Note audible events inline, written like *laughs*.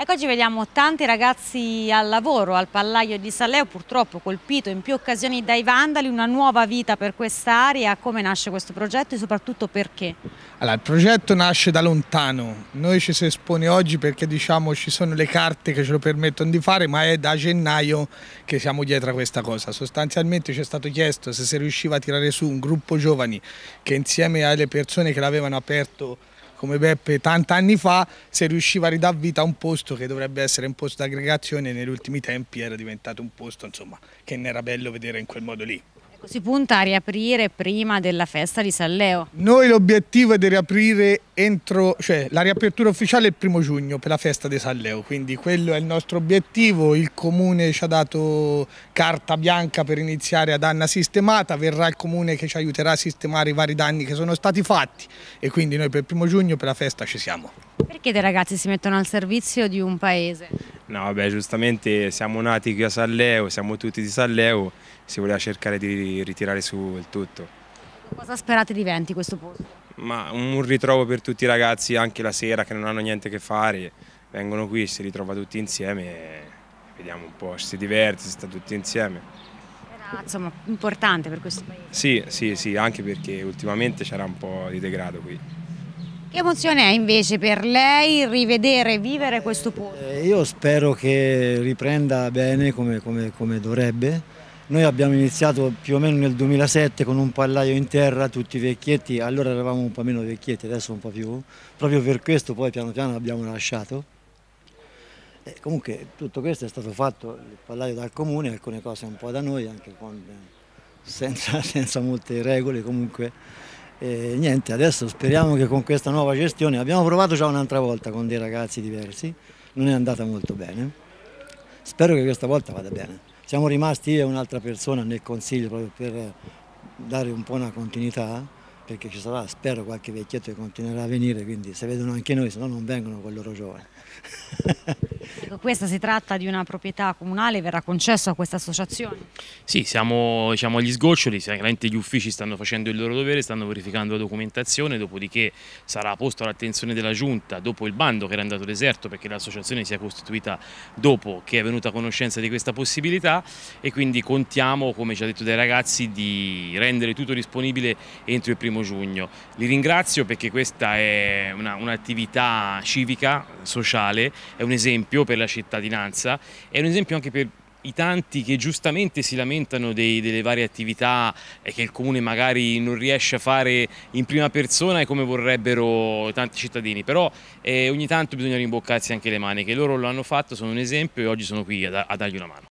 Ecco, oggi vediamo tanti ragazzi al lavoro al Pallaio di Saleo, purtroppo colpito in più occasioni dai vandali, una nuova vita per quest'area. Come nasce questo progetto e soprattutto perché? Allora, il progetto nasce da lontano. Noi ci si espone oggi perché diciamo ci sono le carte che ce lo permettono di fare, ma è da gennaio che siamo dietro a questa cosa. Sostanzialmente ci è stato chiesto se si riusciva a tirare su un gruppo giovani che insieme alle persone che l'avevano aperto come Beppe tant'anni fa, se riusciva a ridar vita a un posto che dovrebbe essere un posto d'aggregazione, negli ultimi tempi era diventato un posto insomma, che non era bello vedere in quel modo lì. Si punta a riaprire prima della festa di San Leo. Noi l'obiettivo è di riaprire entro, cioè la riapertura ufficiale è il primo giugno per la festa di San Leo, quindi quello è il nostro obiettivo, il comune ci ha dato carta bianca per iniziare ad danna sistemata, verrà il comune che ci aiuterà a sistemare i vari danni che sono stati fatti e quindi noi per il primo giugno per la festa ci siamo. Perché dei ragazzi si mettono al servizio di un paese? No, vabbè, giustamente siamo nati qui a San Leo, siamo tutti di San Leo, si voleva cercare di ritirare su il tutto. Cosa sperate diventi questo posto? Ma un ritrovo per tutti i ragazzi anche la sera che non hanno niente a che fare, vengono qui, si ritrova tutti insieme e vediamo un po', si diverte, si sta tutti insieme. Era insomma importante per questo paese. Sì, sì, sì, anche perché ultimamente c'era un po' di degrado qui. Che emozione è invece per lei rivedere e vivere questo posto? Eh, io spero che riprenda bene come, come, come dovrebbe. Noi abbiamo iniziato più o meno nel 2007 con un pallaio in terra, tutti vecchietti, allora eravamo un po' meno vecchietti, adesso un po' più. Proprio per questo poi piano piano l'abbiamo lasciato. E comunque tutto questo è stato fatto, il pallaio dal comune, alcune cose un po' da noi, anche con, senza, *laughs* senza molte regole comunque e niente, adesso speriamo che con questa nuova gestione, abbiamo provato già un'altra volta con dei ragazzi diversi, non è andata molto bene, spero che questa volta vada bene. Siamo rimasti io e un'altra persona nel consiglio proprio per dare un po' una continuità, perché ci sarà, spero, qualche vecchietto che continuerà a venire, quindi se vedono anche noi, se no non vengono con loro giovani. *laughs* Ecco, questa si tratta di una proprietà comunale, verrà concesso a questa associazione? Sì, siamo diciamo, agli sgoccioli, sicuramente gli uffici stanno facendo il loro dovere, stanno verificando la documentazione, dopodiché sarà posto all'attenzione della Giunta, dopo il bando che era andato deserto perché l'associazione si è costituita dopo che è venuta a conoscenza di questa possibilità e quindi contiamo, come ci ha detto dai ragazzi, di rendere tutto disponibile entro il primo giugno. Li ringrazio perché questa è un'attività un civica sociale, è un esempio per la cittadinanza, è un esempio anche per i tanti che giustamente si lamentano dei, delle varie attività che il comune magari non riesce a fare in prima persona e come vorrebbero tanti cittadini, però eh, ogni tanto bisogna rimboccarsi anche le maniche, loro lo hanno fatto, sono un esempio e oggi sono qui a, a dargli una mano.